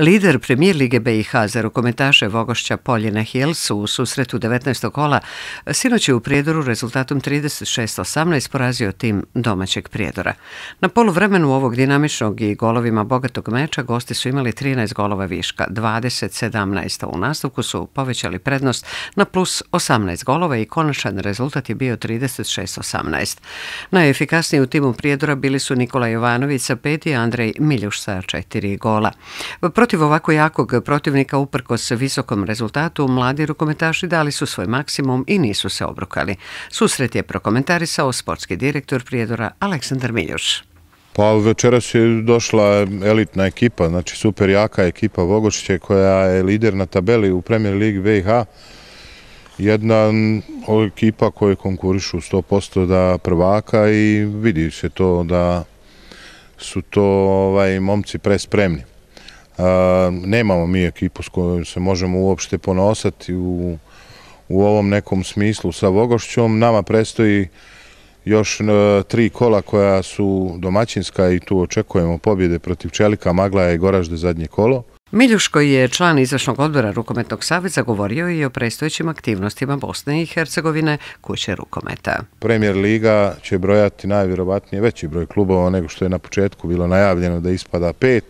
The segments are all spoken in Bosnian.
Lider premijer Lige BiH za rukometaše Vogošća Poljena Hills u susretu 19. kola sinoć je u Prijedoru rezultatom 36-18 porazio tim domaćeg Prijedora. Na polu vremenu ovog dinamičnog i golovima bogatog meča gosti su imali 13 golova viška, 20-17. U nastavku su povećali prednost na plus 18 golova i konačan rezultat je bio 36-18. Najefikasniji u timu Prijedora bili su Nikola Jovanović sa 5 i Andrej Miljuš sa 4 gola. Protiv Protiv ovako jakog protivnika, uprko s visokom rezultatu, mladi rukometaši dali su svoj maksimum i nisu se obrukali. Susret je prokomentarisao sportski direktor Prijedora Aleksandar Miljuš. Pa večeras je došla elitna ekipa, znači super jaka ekipa Vogošće koja je lider na tabeli u Premier ligi BiH. Jedna ekipa koja konkurišu 100% da prvaka i vidi se to da su to ovaj, momci pre spremni nemamo mi ekipu s kojom se možemo uopšte ponosati u, u ovom nekom smislu sa Vogošćom. Nama prestoji još e, tri kola koja su domaćinska i tu očekujemo pobjede protiv Čelika, Maglaja i Goražde zadnje kolo. Miljuš koji je član izvršnog odbora Rukometnog savjeza govorio i o prestojećim aktivnostima Bosne i Hercegovine kuće Rukometa. Premijer Liga će brojati najvjerovatnije veći broj klubova nego što je na početku bilo najavljeno da ispada pet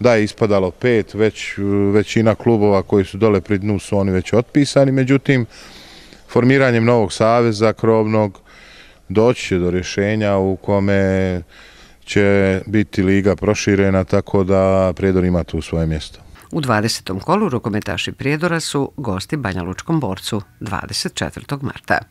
da je ispadalo pet, već uh, većina klubova koji su dole pri dnu su oni već otpisani, međutim, formiranjem novog saveza krovnog doći će do rješenja u kome će biti liga proširena, tako da Prijedor ima tu svoje mjesto. U 20. kolu rukometaši Prijedora su gosti Banja Lučkom borcu 24. marta.